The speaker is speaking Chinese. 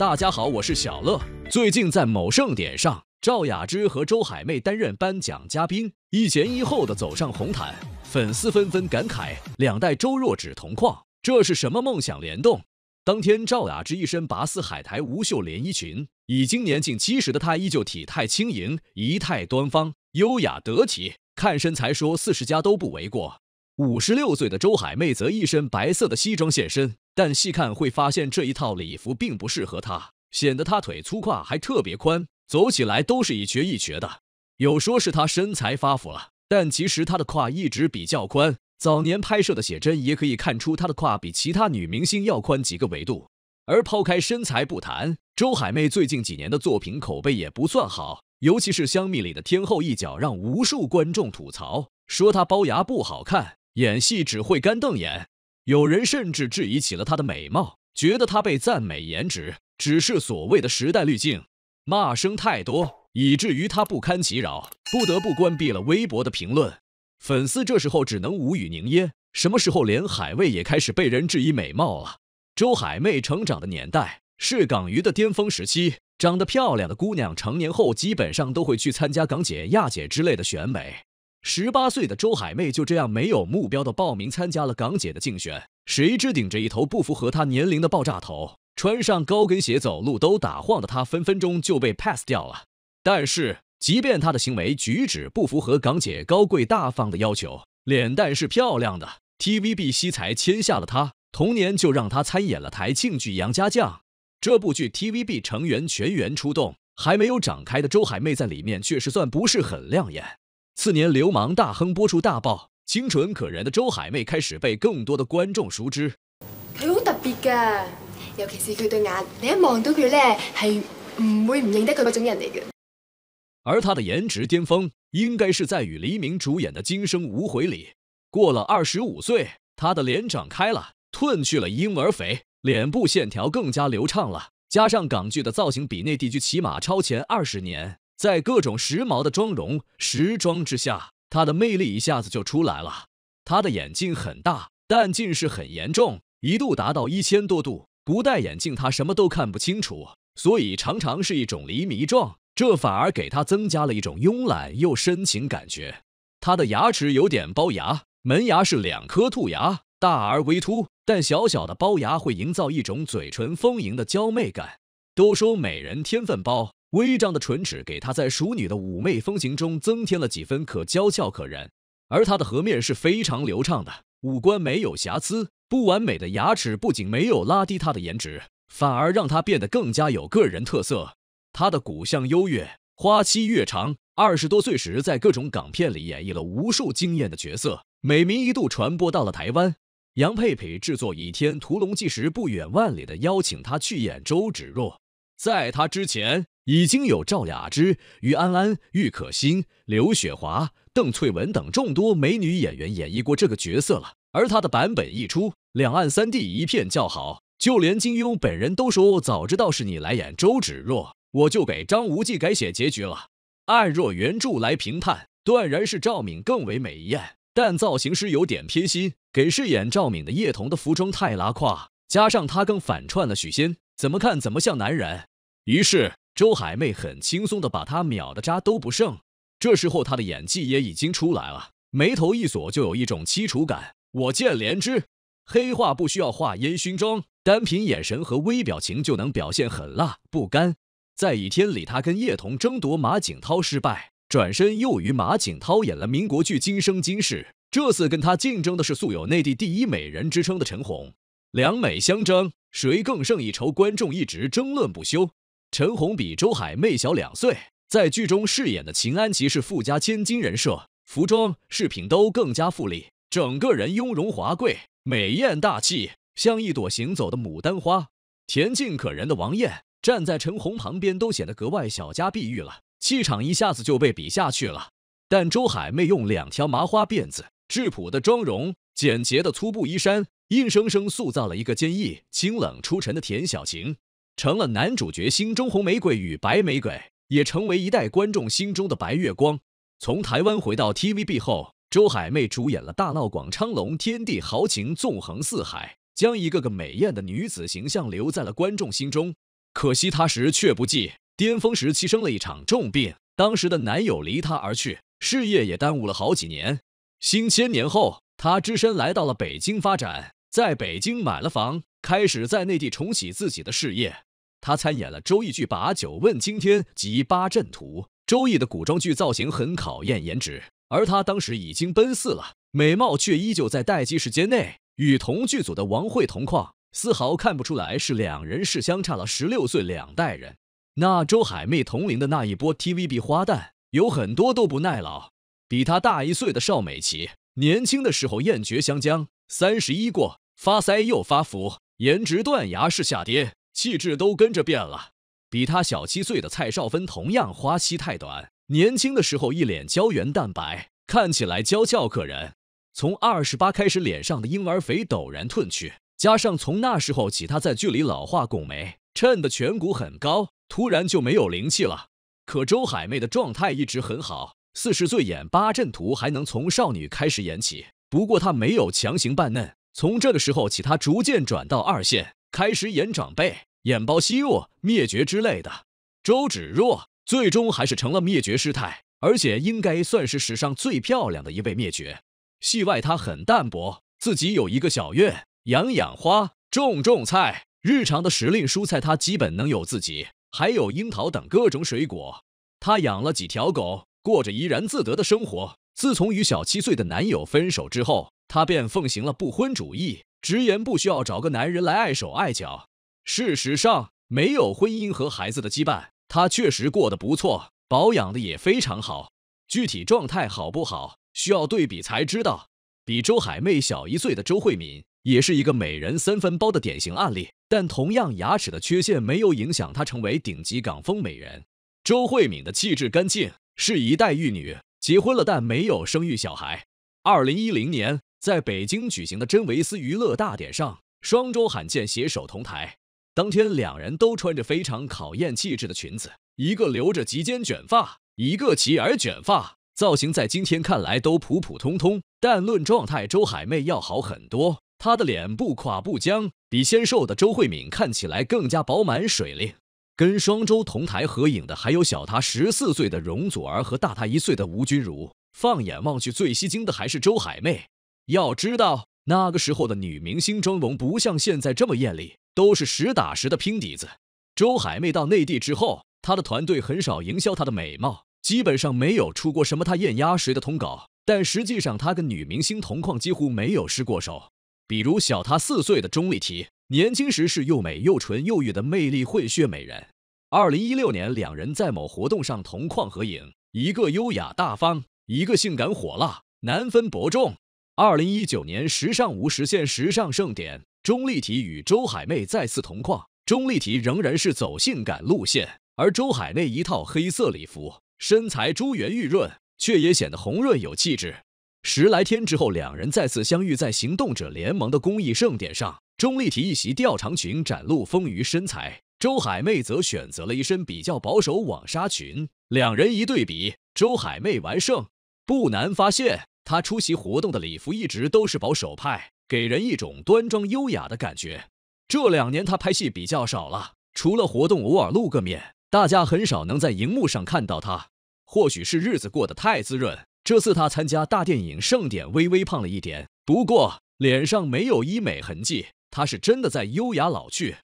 大家好，我是小乐。最近在某盛典上，赵雅芝和周海媚担任颁奖嘉宾，一前一后的走上红毯，粉丝纷纷感慨两代周若只同框，这是什么梦想联动？当天，赵雅芝一身拔丝海苔无袖连衣裙，已经年近七十的她依旧体态轻盈，仪态端方，优雅得体，看身材说四十加都不为过。五十六岁的周海媚则一身白色的西装现身。但细看会发现，这一套礼服并不适合她，显得她腿粗胯还特别宽，走起来都是一瘸一瘸的。有说是她身材发福了，但其实她的胯一直比较宽，早年拍摄的写真也可以看出她的胯比其他女明星要宽几个维度。而抛开身材不谈，周海媚最近几年的作品口碑也不算好，尤其是《香蜜》里的天后一角，让无数观众吐槽，说她龅牙不好看，演戏只会干瞪眼。有人甚至质疑起了她的美貌，觉得她被赞美颜值只是所谓的时代滤镜，骂声太多，以至于她不堪其扰，不得不关闭了微博的评论。粉丝这时候只能无语凝噎。什么时候连海卫也开始被人质疑美貌了？周海媚成长的年代是港娱的巅峰时期，长得漂亮的姑娘成年后基本上都会去参加港姐、亚姐之类的选美。十八岁的周海媚就这样没有目标的报名参加了港姐的竞选，谁知顶着一头不符合她年龄的爆炸头，穿上高跟鞋走路都打晃的她，分分钟就被 pass 掉了。但是，即便她的行为举止不符合港姐高贵大方的要求，脸蛋是漂亮的，TVB 惜才签下了她，同年就让她参演了台庆剧《杨家将》。这部剧 TVB 成员全员出动，还没有展开的周海媚在里面确实算不是很亮眼。次年，《流氓大亨》播出大爆，清纯可人的周海媚开始被更多的观众熟知。佢好特别嘅，尤其是佢对眼，你一望到佢咧，系唔会唔认得佢嗰种人嚟嘅。而她的颜值巅峰，应该是在与黎明主演的《今生无悔》里。过了二十五岁，她的脸长开了，褪去了婴儿肥，脸部线条更加流畅了。加上港剧的造型，比内地剧起码超前二十年。在各种时髦的妆容、时装之下，她的魅力一下子就出来了。她的眼睛很大，但近视很严重，一度达到一千多度。不戴眼镜，她什么都看不清楚，所以常常是一种离迷状。这反而给她增加了一种慵懒又深情感觉。她的牙齿有点龅牙，门牙是两颗兔牙，大而微凸，但小小的龅牙会营造一种嘴唇丰盈的娇媚感。都说美人天分包，微张的唇齿给她在熟女的妩媚风情中增添了几分可娇俏可人，而她的颌面是非常流畅的，五官没有瑕疵，不完美的牙齿不仅没有拉低她的颜值，反而让她变得更加有个人特色。她的骨相优越，花期越长。二十多岁时，在各种港片里演绎了无数惊艳的角色，美名一度传播到了台湾。杨佩佩制作《倚天屠龙记》时，不远万里的邀请她去演周芷若，在她之前。已经有赵雅芝、余安安、郁可欣、刘雪华、邓萃雯等众多美女演员演绎过这个角色了，而她的版本一出，两岸三地一片叫好，就连金庸本人都说：“早知道是你来演周芷若，我就给张无忌改写结局了。”按若原著来评判，断然是赵敏更为美艳，但造型师有点偏心，给饰演赵敏的叶童的服装太拉胯，加上她更反串了许仙，怎么看怎么像男人，于是。周海媚很轻松的把他秒的渣都不剩，这时候他的演技也已经出来了，眉头一锁就有一种凄楚感。我见莲枝，黑化不需要画烟熏妆，单凭眼神和微表情就能表现狠辣不甘。在《倚天》里，他跟叶童争夺马景涛失败，转身又与马景涛演了民国剧《今生今世》。这次跟他竞争的是素有内地第一美人之称的陈红，两美相争，谁更胜一筹？观众一直争论不休。陈红比周海媚小两岁，在剧中饰演的秦安琪是富家千金人设，服装、饰品都更加富丽，整个人雍容华贵、美艳大气，像一朵行走的牡丹花。恬静可人的王艳站在陈红旁边，都显得格外小家碧玉了，气场一下子就被比下去了。但周海媚用两条麻花辫子、质朴的妆容、简洁的粗布衣衫，硬生生塑造了一个坚毅、清冷出尘的田小晴。成了男主角心中红玫瑰与白玫瑰，也成为一代观众心中的白月光。从台湾回到 TVB 后，周海媚主演了《大闹广昌隆》《天地豪情》《纵横四海》，将一个个美艳的女子形象留在了观众心中。可惜她时却不济，巅峰时期生了一场重病，当时的男友离她而去，事业也耽误了好几年。新千年后，她只身来到了北京发展，在北京买了房，开始在内地重启自己的事业。他参演了周易剧《把酒问青天》及《八阵图》，周易的古装剧造型很考验颜值，而他当时已经奔四了，美貌却依旧在待机时间内与同剧组的王慧同框，丝毫看不出来是两人是相差了十六岁两代人。那周海媚同龄的那一波 TVB 花旦有很多都不耐老，比她大一岁的邵美琪，年轻的时候艳绝香江，三十一过发腮又发福，颜值断崖式下跌。气质都跟着变了。比她小七岁的蔡少芬同样花期太短，年轻的时候一脸胶原蛋白，看起来娇俏可人。从二十八开始，脸上的婴儿肥陡然褪去，加上从那时候起她在剧里老化拱眉，衬得颧骨很高，突然就没有灵气了。可周海媚的状态一直很好，四十岁演八阵图还能从少女开始演起。不过她没有强行扮嫩，从这个时候起她逐渐转到二线，开始演长辈。眼包吸入、灭绝之类的，周芷若最终还是成了灭绝师太，而且应该算是史上最漂亮的一位灭绝。戏外她很淡泊，自己有一个小院，养养花，种种菜，日常的时令蔬菜她基本能有自己，还有樱桃等各种水果。她养了几条狗，过着怡然自得的生活。自从与小七岁的男友分手之后，她便奉行了不婚主义，直言不需要找个男人来碍手碍脚。事实上，没有婚姻和孩子的羁绊，她确实过得不错，保养的也非常好。具体状态好不好，需要对比才知道。比周海媚小一岁的周慧敏，也是一个美人三分包的典型案例。但同样牙齿的缺陷没有影响她成为顶级港风美人。周慧敏的气质干净，是一代玉女。结婚了，但没有生育小孩。二零一零年，在北京举行的真维斯娱乐大典上，双周罕见携手同台。当天，两人都穿着非常考验气质的裙子，一个留着及肩卷发，一个齐耳卷发，造型在今天看来都普普通通。但论状态，周海媚要好很多，她的脸不垮不僵，比纤瘦的周慧敏看起来更加饱满水灵。跟双周同台合影的还有小她十四岁的容祖儿和大她一岁的吴君如。放眼望去，最吸睛的还是周海媚。要知道，那个时候的女明星妆容不像现在这么艳丽。都是实打实的拼底子。周海媚到内地之后，她的团队很少营销她的美貌，基本上没有出过什么她艳压谁的通稿。但实际上，她跟女明星同框几乎没有失过手。比如小她四岁的钟丽缇，年轻时是又美又纯又欲的魅力混血美人。二零一六年，两人在某活动上同框合影，一个优雅大方，一个性感火辣，难分伯仲。二零一九年，时尚无实现时尚盛典。钟丽缇与周海媚再次同框，钟丽缇仍然是走性感路线，而周海媚一套黑色礼服，身材珠圆玉润，却也显得红润有气质。十来天之后，两人再次相遇在《行动者联盟》的公益盛典上，钟丽缇一袭吊长裙，展露丰腴身材；周海媚则选择了一身比较保守网纱裙，两人一对比，周海媚完胜。不难发现，她出席活动的礼服一直都是保守派。给人一种端庄优雅的感觉。这两年他拍戏比较少了，除了活动偶尔露个面，大家很少能在荧幕上看到他。或许是日子过得太滋润，这次他参加大电影盛典微微胖了一点，不过脸上没有医美痕迹，他是真的在优雅老去。